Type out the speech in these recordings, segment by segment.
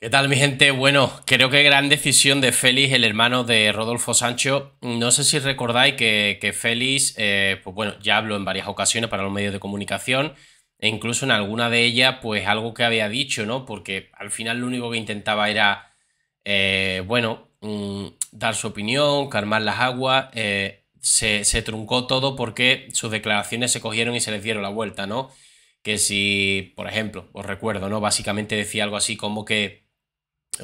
¿Qué tal mi gente? Bueno, creo que gran decisión de Félix, el hermano de Rodolfo Sancho. No sé si recordáis que, Félix, eh, pues bueno, ya habló en varias ocasiones para los medios de comunicación e incluso en alguna de ellas, pues algo que había dicho, ¿no? Porque al final lo único que intentaba era, eh, bueno, mm, dar su opinión, calmar las aguas. Eh, se, se truncó todo porque sus declaraciones se cogieron y se les dieron la vuelta, ¿no? Que si, por ejemplo, os recuerdo, ¿no? Básicamente decía algo así como que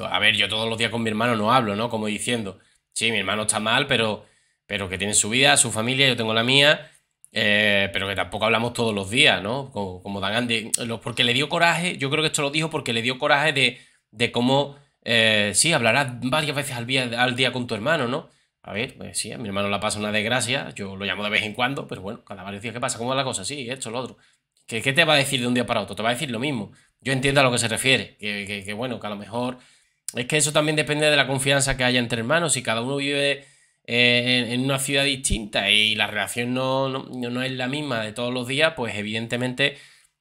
a ver, yo todos los días con mi hermano no hablo, ¿no? Como diciendo, sí, mi hermano está mal, pero, pero que tiene su vida, su familia, yo tengo la mía, eh, pero que tampoco hablamos todos los días, ¿no? Como, Dan porque le dio coraje, yo creo que esto lo dijo porque le dio coraje de, cómo, eh, sí, hablarás varias veces al día, al día con tu hermano, ¿no? A ver, pues sí, a mi hermano le pasa una desgracia, yo lo llamo de vez en cuando, pero bueno, cada varios días, ¿qué pasa? ¿Cómo va la cosa? Sí, esto, lo otro. ¿Qué, te va a decir de un día para otro? Te va a decir lo mismo. Yo entiendo a lo que se refiere, que, que bueno, que a lo mejor es que eso también depende de la confianza que haya entre hermanos. Si cada uno vive eh, en una ciudad distinta y la relación no, no, es la misma de todos los días, pues evidentemente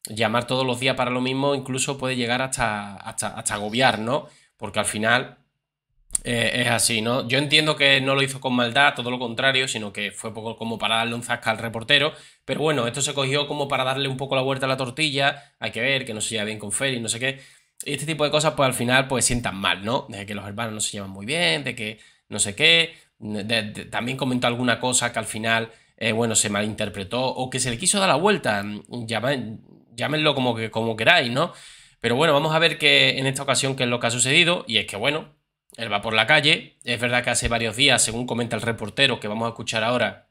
llamar todos los días para lo mismo incluso puede llegar hasta, hasta, agobiar, ¿no? Porque al final eh, es así, ¿no? Yo entiendo que no lo hizo con maldad, todo lo contrario, sino que fue poco como para darle un zasca al reportero. Pero bueno, esto se cogió como para darle un poco la vuelta a la tortilla. Hay que ver que no se lleva bien con y no sé qué. Y este tipo de cosas, pues al final, pues sientan mal, ¿no? De que los hermanos no se llevan muy bien, de que no sé qué. también comentó alguna cosa que al final, eh, bueno, se malinterpretó o que se le quiso dar la vuelta. Mm, llámenlo como, que, como queráis, ¿no? Pero bueno, vamos a ver que en esta ocasión qué es lo que ha sucedido. Y es que, bueno, él va por la calle. Es verdad que hace varios días, según comenta el reportero que vamos a escuchar ahora,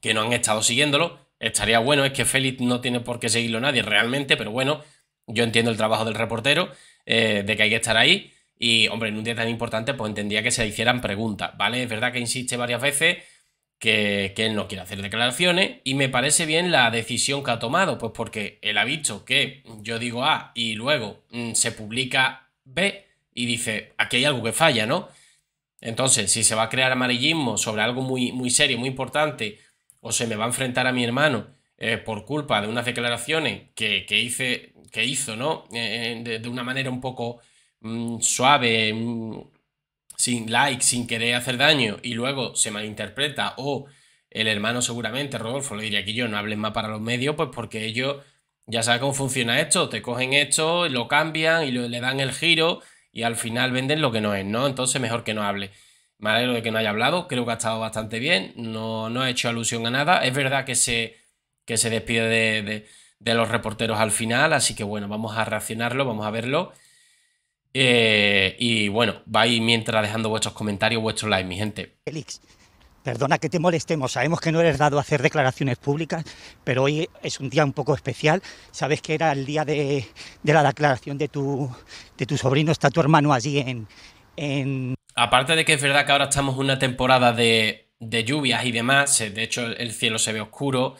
que no han estado siguiéndolo. Estaría bueno, es que Félix no tiene por qué seguirlo nadie realmente, pero bueno, yo entiendo el trabajo del reportero, eh, de que hay que estar ahí. Y, hombre, en un día tan importante, pues entendía que se hicieran preguntas, ¿vale? Es verdad que insiste varias veces que, él no quiere hacer declaraciones y me parece bien la decisión que ha tomado, pues porque él ha visto que yo digo A y luego mm, se publica B y dice, aquí hay algo que falla, ¿no? Entonces, si se va a crear amarillismo sobre algo muy, muy serio, muy importante, o se me va a enfrentar a mi hermano eh, por culpa de unas declaraciones que, que hice que hizo, ¿no? Eh, eh, de, una manera un poco mm, suave, mm, sin like, sin querer hacer daño, y luego se malinterpreta, o el hermano seguramente, Rodolfo, le diría que yo no hables más para los medios, pues porque ellos ya saben cómo funciona esto, te cogen esto, lo cambian y le dan el giro y al final venden lo que no es, ¿no? Entonces mejor que no hable. vale, lo de que no haya hablado, creo que ha estado bastante bien, no, no ha hecho alusión a nada. Es verdad que se, que se despide de de los reporteros al final, así que bueno, vamos a reaccionarlo, vamos a verlo. Eh, y bueno, vais mientras dejando vuestros comentarios, vuestros likes, mi gente. Félix, perdona que te molestemos, sabemos que no eres dado a hacer declaraciones públicas, pero hoy es un día un poco especial. Sabes que era el día de, la declaración de tu, de tu sobrino, está tu hermano allí en, en... Aparte de que es verdad que ahora estamos en una temporada de, de lluvias y demás, de hecho el cielo se ve oscuro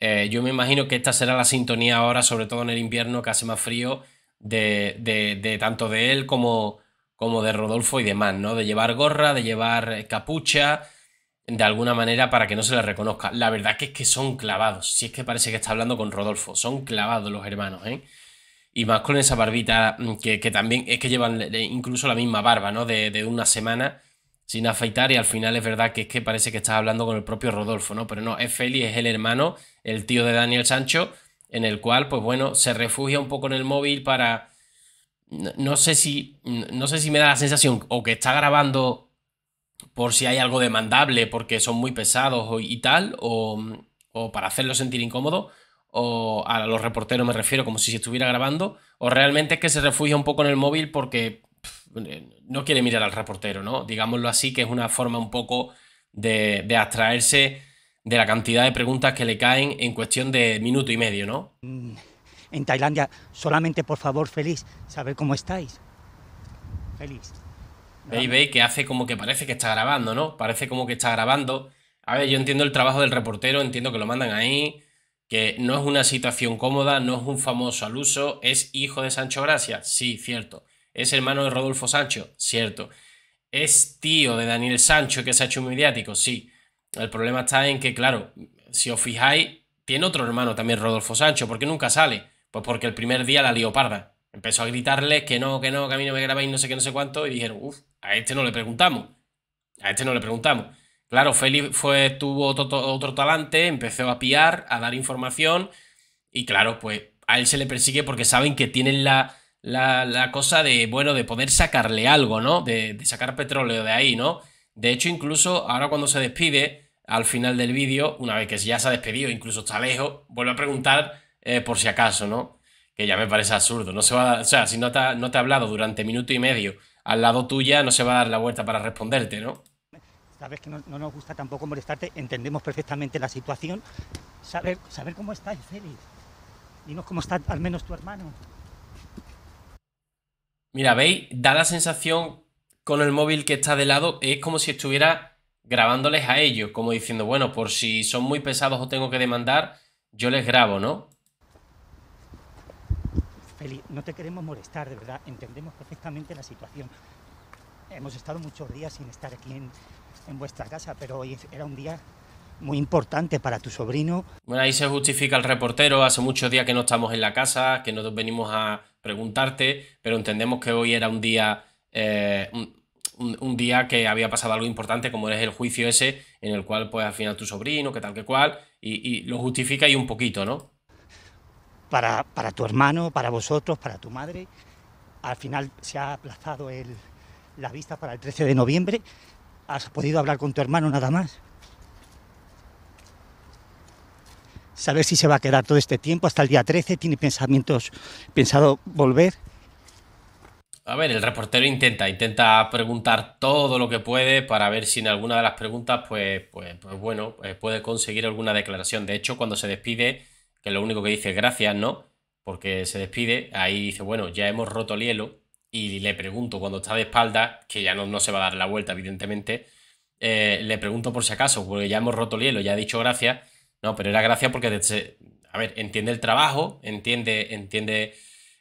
eh, yo me imagino que esta será la sintonía ahora, sobre todo en el invierno que hace más frío, de, tanto de él como, como de Rodolfo y demás, ¿no? De llevar gorra, de llevar capucha, de alguna manera para que no se les reconozca. La verdad que es que son clavados, si es que parece que está hablando con Rodolfo, son clavados los hermanos, ¿eh? Y más con esa barbita mm, que, también es que llevan incluso la misma barba, ¿no? De, de una semana sin afeitar y al final es verdad que es que parece que está hablando con el propio Rodolfo, ¿no? Pero no, es Feli, es el hermano, el tío de Daniel Sancho, en el cual, pues bueno, se refugia un poco en el móvil para... No, sé si, no sé si me da la sensación o que está grabando por si hay algo demandable, porque son muy pesados y tal, o, o para hacerlo sentir incómodo, o a los reporteros me refiero, como si se estuviera grabando, o realmente es que se refugia un poco en el móvil porque eh, no quiere mirar al reportero, ¿no? Digámoslo así, que es una forma un poco de, abstraerse de la cantidad de preguntas que le caen en cuestión de minuto y medio, ¿no? Mm. En Tailandia, solamente por favor, feliz, saber cómo estáis. Feliz. Veis, veis que hace como que parece que está grabando, ¿no? Parece como que está grabando. A ver, yo entiendo el trabajo del reportero, entiendo que lo mandan ahí, que no es una situación cómoda, no es un famoso al uso, es hijo de Sancho Gracia, sí, cierto. Es hermano de Rodolfo Sancho, cierto. Es tío de Daniel Sancho que se ha hecho un mediático, sí. El problema está en que, claro, si os fijáis, tiene otro hermano también Rodolfo Sancho, ¿por qué nunca sale? Pues porque el primer día la leoparda. Empezó a gritarle que no, que no, que a mí no me grabáis, no sé qué, no sé cuánto, y dijeron, uff, a este no le preguntamos. A este no le preguntamos. Claro, Felipe fue, tuvo otro, otro, talante, empezó a pillar, a dar información, y claro, pues a él se le persigue porque saben que tienen la, la, cosa de, bueno, de poder sacarle algo, ¿no? De, sacar petróleo de ahí, ¿no? De hecho, incluso ahora cuando se despide, al final del vídeo, una vez que ya se ha despedido, incluso está lejos, vuelve a preguntar eh, por si acaso, ¿no? Que ya me parece absurdo. No se va o sea, si no te, ha, no te hablado durante minuto y medio al lado tuya, no se va a dar la vuelta para responderte, ¿no? sabes que no, nos gusta tampoco molestarte, entendemos perfectamente la situación, saber, saber cómo estáis, Félix, dinos cómo está al menos tu hermano. Mira, veis, da la sensación con el móvil que está de lado, es como si estuviera grabándoles a ellos, como diciendo, bueno, por si son muy pesados o tengo que demandar, yo les grabo, ¿no? Feli, no te queremos molestar, de verdad, entendemos perfectamente la situación. Hemos estado muchos días sin estar aquí en, vuestra casa, pero hoy era un día muy importante para tu sobrino. Bueno, ahí se justifica el reportero, hace muchos días que no estamos en la casa, que no venimos a preguntarte, pero entendemos que hoy era un día, eh, un, día que había pasado algo importante, como es el juicio ese, en el cual, pues al final tu sobrino, que tal que cual, y, lo justifica y un poquito, ¿no? Para, para, tu hermano, para vosotros, para tu madre. Al final se ha aplazado el, la vista para el 13 de noviembre. Has podido hablar con tu hermano nada más. saber si se va a quedar todo este tiempo hasta el día 13, tiene pensamientos, pensado volver. A ver, el reportero intenta, intenta preguntar todo lo que puede para ver si en alguna de las preguntas, pues, pues, pues bueno, eh, puede conseguir alguna declaración. De hecho, cuando se despide, que lo único que dice es gracias, ¿no? Porque se despide, ahí dice, bueno, ya hemos roto el hielo. Y le pregunto cuando está de espalda, que ya no, se va a dar la vuelta, evidentemente. Eh, le pregunto por si acaso, porque ya hemos roto el hielo, ya ha dicho gracias no, pero era gracia porque, a ver, entiende el trabajo, entiende, entiende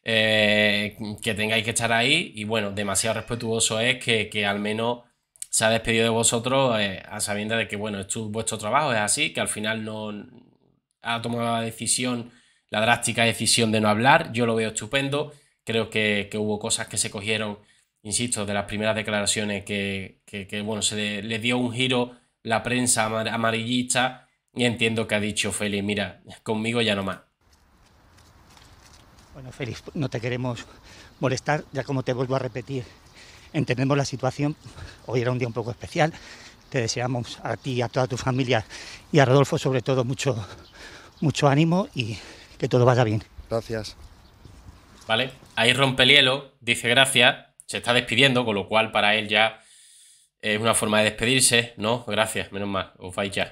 eh, que tengáis que estar ahí y bueno, demasiado respetuoso es que, al menos se ha despedido de vosotros eh, a sabiendas de que, bueno, es vuestro trabajo, es así, que al final no ha tomado la decisión, la drástica decisión de no hablar. Yo lo veo estupendo. Creo que, hubo cosas que se cogieron, insisto, de las primeras declaraciones que, bueno, se le, dio un giro la prensa amarillista y entiendo que ha dicho Félix, mira, conmigo ya no más. Bueno, Félix, no te queremos molestar, ya como te vuelvo a repetir, entendemos la situación. Hoy era un día un poco especial. Te deseamos a ti, a toda tu familia y a Rodolfo sobre todo mucho, mucho ánimo y que todo vaya bien. Gracias. Vale, ahí rompe el hielo, dice gracias, se está despidiendo, con lo cual para él ya es una forma de despedirse. No, gracias, menos mal, os vais ya.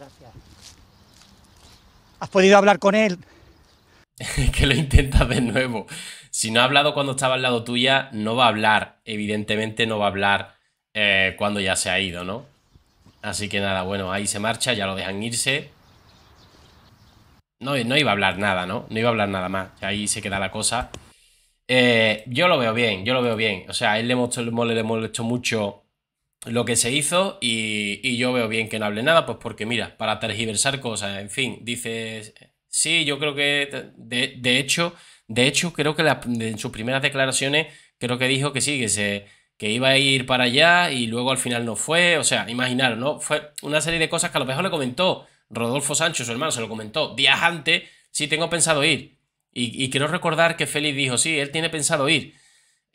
Gracias. ¿Has podido hablar con él? que lo intentas de nuevo. Si no ha hablado cuando estaba al lado tuya, no va a hablar. Evidentemente no va a hablar eh, cuando ya se ha ido, ¿no? Así que nada, bueno, ahí se marcha, ya lo dejan irse. No, no iba a hablar nada, ¿no? No iba a hablar nada más. Ahí se queda la cosa. Eh, yo lo veo bien, yo lo veo bien. O sea, a él le molestó, le molestó mucho lo que se hizo y, yo veo bien que no hable nada, pues porque mira, para tergiversar cosas, en fin, dices, sí, yo creo que, de, hecho, de hecho creo que en sus primeras declaraciones creo que dijo que sí, que se que iba a ir para allá y luego al final no fue, o sea, imaginar, ¿no? Fue una serie de cosas que a lo mejor le comentó Rodolfo Sánchez, su hermano, se lo comentó días antes, sí tengo pensado ir. Y, y quiero recordar que Félix dijo, sí, él tiene pensado ir.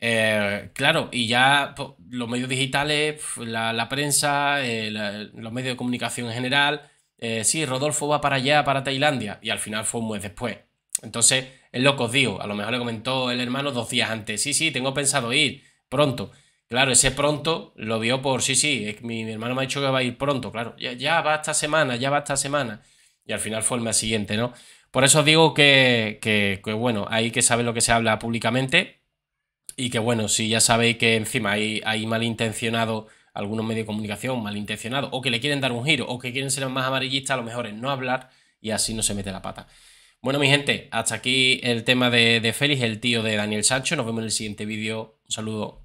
Eh, claro, y ya pues, los medios digitales, la, prensa, eh, los medios de comunicación en general, eh, sí, Rodolfo va para allá, para Tailandia, y al final fue un mes después. Entonces, el loco que os digo, a lo mejor le comentó el hermano dos días antes, sí, sí, tengo pensado ir pronto. Claro, ese pronto lo vio por, sí, sí, mi, hermano me ha dicho que va a ir pronto, claro, ya, va esta semana, ya va esta semana. Y al final fue el mes siguiente, ¿no? Por eso os digo que, que, bueno, hay que saber lo que se habla públicamente y que bueno, si ya sabéis que encima hay, hay malintencionado algunos medios de comunicación malintencionado o que le quieren dar un giro, o que quieren ser más amarillistas, a lo mejor es no hablar y así no se mete la pata. Bueno, mi gente, hasta aquí el tema de, de Félix, el tío de Daniel Sancho. Nos vemos en el siguiente vídeo. Un saludo.